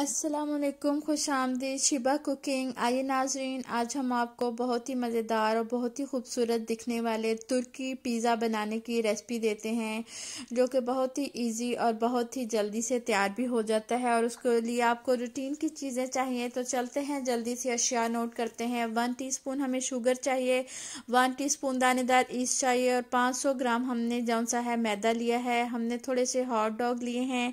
असलम खुश आमदी Shiba cooking आइए नाजरीन आज हम आपको बहुत ही मज़ेदार और बहुत ही खूबसूरत दिखने वाले तुर्की पिज़्ज़ा बनाने की रेसिपी देते हैं जो कि बहुत ही इजी और बहुत ही जल्दी से तैयार भी हो जाता है और उसके लिए आपको रूटीन की चीज़ें चाहिए तो चलते हैं जल्दी से अशिया नोट करते हैं वन टी स्पून हमें शुगर चाहिए वन टी स्पून दानेदार ईस्ट चाहिए और पाँच सौ ग्राम हमने जौन सा है मैदा लिया है हमने थोड़े से हॉट डॉग लिए हैं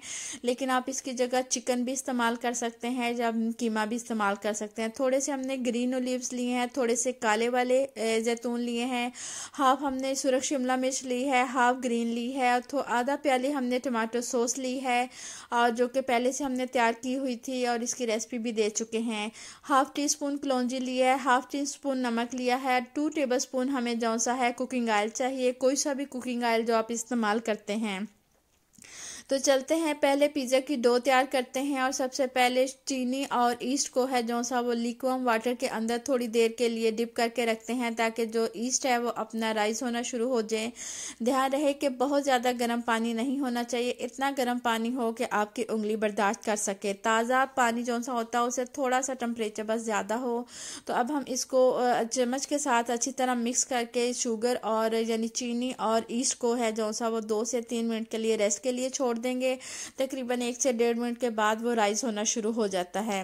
लेकिन आप इसकी जगह चिकन भी इस्तेमाल कर सकते हैं जब कीमा भी इस्तेमाल कर सकते हैं थोड़े से हमने ग्रीन ओलिवस लिए हैं थोड़े से काले वाले जैतून लिए हैं हाफ हमने सुरख शिमला मिर्च ली है हाफ ग्रीन ली है और आधा प्याली हमने टमाटो सॉस ली है और जो कि पहले से हमने तैयार की हुई थी और इसकी रेसिपी भी दे चुके हैं हाफ टी स्पून कलौजी ली है हाफ टी स्पून नमक लिया है टू टेबल स्पून हमें जौन सा है कुकिंग ऑयल चाहिए कोई सा भी कुकिंग ऑयल जो आप इस्तेमाल करते हैं तो चलते हैं पहले पिज़्ज़ा की डो तैयार करते हैं और सबसे पहले चीनी और ईस्ट को है जो सा वो लिक्वम वाटर के अंदर थोड़ी देर के लिए डिप करके रखते हैं ताकि जो ईस्ट है वो अपना राइस होना शुरू हो जाए ध्यान रहे कि बहुत ज़्यादा गर्म पानी नहीं होना चाहिए इतना गर्म पानी हो कि आपकी उंगली बर्दाश्त कर सके ताज़ा पानी जो सा होता है उसे थोड़ा सा टम्परेचर बस ज़्यादा हो तो अब हम इसको चम्मच के साथ अच्छी तरह मिक्स करके शुगर और यानी चीनी और ईस्ट को है जो सा वो दो से तीन मिनट के लिए रेस्ट के लिए छोड़ छोड़ देंगे तकरीबन एक से डेढ़ मिनट के बाद वो राइस होना शुरू हो जाता है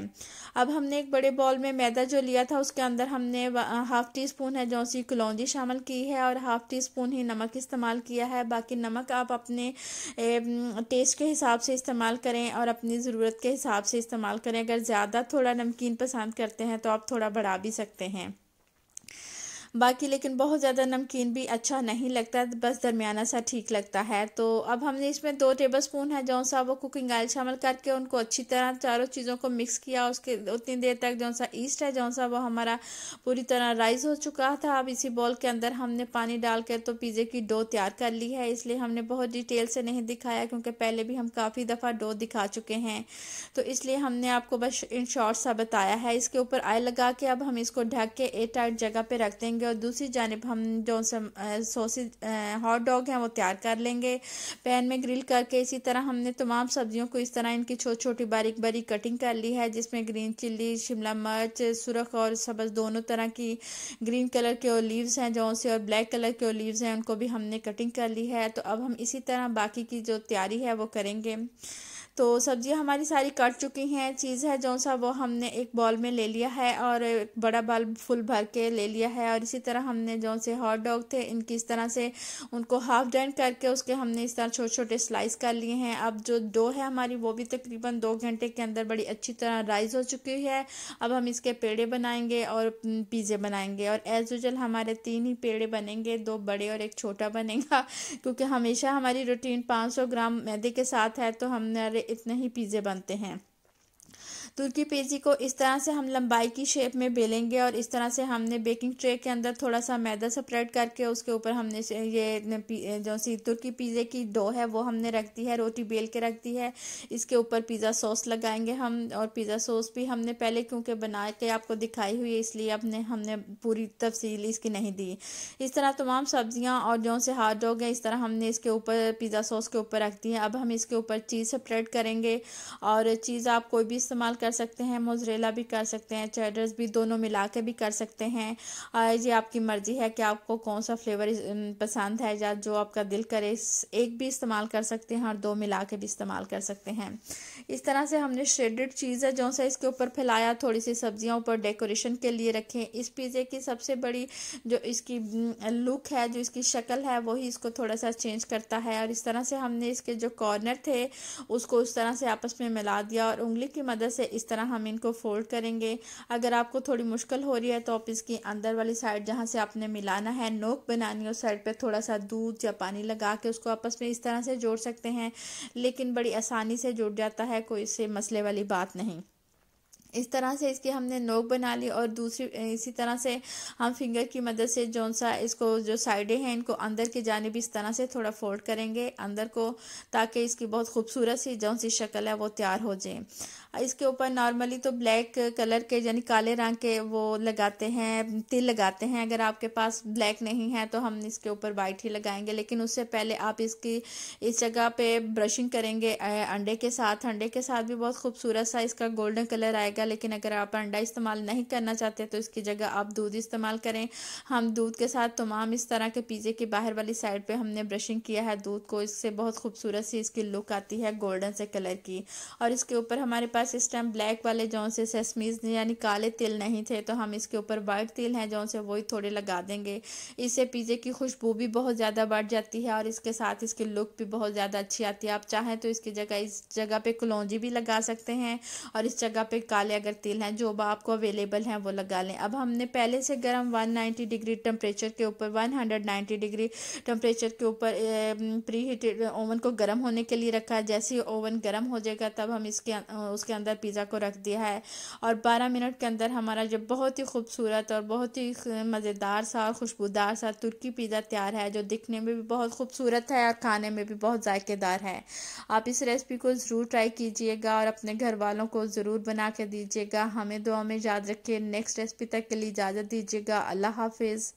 अब हमने एक बड़े बॉल में मैदा जो लिया था उसके अंदर हमने हाफ टी स्पून है जौसी कलौजी शामिल की है और हाफ टी स्पून ही नमक इस्तेमाल किया है बाकी नमक आप अपने टेस्ट के हिसाब से इस्तेमाल करें और अपनी ज़रूरत के हिसाब से इस्तेमाल करें अगर ज़्यादा थोड़ा नमकीन पसंद करते हैं तो आप थोड़ा बढ़ा भी सकते हैं बाकी लेकिन बहुत ज़्यादा नमकीन भी अच्छा नहीं लगता बस दरमियाना सा ठीक लगता है तो अब हमने इसमें दो टेबल स्पून है जौन सा वो कुकिंग ऑयल शामिल करके उनको अच्छी तरह चारों चीज़ों को मिक्स किया उसके उतनी देर तक जौन सा ईस्ट है जौन सा वो हमारा पूरी तरह राइस हो चुका था अब इसी बॉल के अंदर हमने पानी डालकर तो पिज़्ज़े की डो तैयार कर ली है इसलिए हमने बहुत डिटेल से नहीं दिखाया क्योंकि पहले भी हम काफ़ी दफ़ा डो दिखा चुके हैं तो इसलिए हमने आपको बस इन शॉर्ट सा बताया है इसके ऊपर आयल लगा के अब हम इसको ढक के एयर टाइट जगह पर रख देंगे लेंगे और दूसरी जानब हम जो सोसेज हॉट डॉग हैं वो तैयार कर लेंगे पैन में ग्रिल करके इसी तरह हमने तमाम सब्जियों को इस तरह इनकी छोटी छोटी बारीक बारीक कटिंग कर ली है जिसमें ग्रीन चिल्ली शिमला मिर्च सुरख और सब्ज दोनों तरह की ग्रीन कलर के ओलीव्स हैं जो से और ब्लैक कलर के ओलीव्स हैं उनको भी हमने कटिंग कर ली है तो अब हम इसी तरह बाकी की जो तैयारी है वो करेंगे तो सब्जी हमारी सारी कट चुकी हैं चीज़ है जो सा वो हमने एक बॉल में ले लिया है और एक बड़ा बाल फुल भर के ले लिया है और इसी तरह हमने जो से हॉट डॉग थे इनकी इस तरह से उनको हाफ डन करके उसके हमने इस तरह छोटे छोटे स्लाइस कर लिए हैं अब जो डो है हमारी वो भी तकरीबन दो घंटे के अंदर बड़ी अच्छी तरह राइज हो चुकी है अब हम इसके पेड़े बनाएंगे और पिज़्ज़े बनाएंगे और एज यूजल हमारे तीन ही पेड़े बनेंगे दो बड़े और एक छोटा बनेगा क्योंकि हमेशा हमारी रूटीन पाँच ग्राम मैदे के साथ है तो हमारे इतने ही पिज़्ज़े बनते हैं तुर्की पेजी को इस तरह से हम लंबाई की शेप में बेलेंगे और इस तरह से हमने बेकिंग ट्रे के अंदर थोड़ा सा मैदा स्प्रेड करके उसके ऊपर हमने ये जो सी तुर्की पिज़्ज़े की डो है वो हमने रख दी है रोटी बेल के रख दी है इसके ऊपर पिज़्ज़ा सॉस लगाएंगे हम और पिज़्ज़ा सॉस भी हमने पहले क्योंकि बना के आपको दिखाई हुई है इसलिए अपने हमने पूरी तफसील इसकी नहीं दी इस तरह तमाम सब्जियाँ और जो से हार्ड डॉग है इस तरह हमने इसके ऊपर पिज़्ज़ा सॉस के ऊपर रख दी है अब हम इसके ऊपर चीज़ स्प्रेड करेंगे और चीज़ आप कोई भी इस्तेमाल कर सकते हैं मोजरेला भी कर सकते हैं चेडर्स भी दोनों मिला के भी कर सकते हैं ये आपकी मर्ज़ी है कि आपको कौन सा फ्लेवर पसंद है या जो आपका दिल करे एक भी इस्तेमाल कर सकते हैं और दो मिला के भी इस्तेमाल कर सकते हैं इस तरह से हमने श्रेडेड चीज़ है जो सा इसके ऊपर फैलाया थोड़ी सी सब्जियाँ ऊपर डेकोरेशन के लिए रखें इस पिज़्ज़े की सबसे बड़ी जो इसकी लुक है जो इसकी शक्ल है वही इसको थोड़ा सा चेंज करता है और इस तरह से हमने इसके जो कॉर्नर थे उसको उस तरह से आपस में मिला दिया और उंगली की मदद से इस तरह हम इनको फोल्ड करेंगे अगर आपको थोड़ी मुश्किल हो रही है तो आप इसकी अंदर वाली साइड जहाँ से आपने मिलाना है नोक बनानी उस साइड पर थोड़ा सा दूध या पानी लगा के उसको आपस में इस तरह से जोड़ सकते हैं लेकिन बड़ी आसानी से जुड़ जाता है कोई इससे मसले वाली बात नहीं इस तरह से इसकी हमने नोक बना ली और दूसरी इसी तरह से हम फिंगर की मदद से जौन सा इसको जो साइडें हैं इनको अंदर की भी इस तरह से थोड़ा फोल्ड करेंगे अंदर को ताकि इसकी बहुत खूबसूरत सी जौन सी शक्ल है वो तैयार हो जाए इसके ऊपर नॉर्मली तो ब्लैक कलर के यानी काले रंग के वो लगाते हैं तिल लगाते हैं अगर आपके पास ब्लैक नहीं है तो हम इसके ऊपर वाइट ही लगाएंगे लेकिन उससे पहले आप इसकी इस जगह पे ब्रशिंग करेंगे अंडे के साथ अंडे के साथ भी बहुत खूबसूरत सा इसका गोल्डन कलर आएगा लेकिन अगर आप अंडा इस्तेमाल नहीं करना चाहते तो इसकी जगह आप दूध इस्तेमाल करें हम दूध के साथ तमाम इस तरह के पिज़्ज़े की बाहर वाली साइड पर हमने ब्रशिंग किया है दूध को इससे बहुत खूबसूरत सी इसकी लुक आती है गोल्डन से कलर की और इसके ऊपर हमारे पास पास इस टाइम ब्लैक वाले जौन से सेसमीज यानी काले तिल नहीं थे तो हम इसके ऊपर वाइट तिल हैं जौन से वही थोड़े लगा देंगे इससे पिज़्ज़े की खुशबू भी बहुत ज़्यादा बढ़ जाती है और इसके साथ इसकी लुक भी बहुत ज़्यादा अच्छी आती है आप चाहें तो इसकी जगह इस जगह पर कलौजी भी लगा सकते हैं और इस जगह पर काले अगर तिल हैं जो आपको अवेलेबल हैं वो लगा लें अब हमने पहले से गर्म वन डिग्री टेम्परेचर के ऊपर वन डिग्री टेम्परेचर के ऊपर प्री हीटेड ओवन को गर्म होने के लिए रखा है जैसे ही ओवन गर्म हो जाएगा तब हम इसके उसके के अंदर पिज़्ज़ा को रख दिया है और बारह मिनट के अंदर हमारा जो बहुत ही खूबसूरत और बहुत ही मज़ेदार सा और खुशबूदार सा तुर्की पिज़्ज़ा तैयार है जो दिखने में भी बहुत खूबसूरत है और खाने में भी बहुत ज़ायकेदार है आप इस रेसिपी को ज़रूर ट्राई कीजिएगा और अपने घर वालों को ज़रूर बना के दीजिएगा हमें दुआ में याद रखिए नेक्स्ट रेसिपी तक के लिए इजाज़त दीजिएगा अल्लाह हाफिज़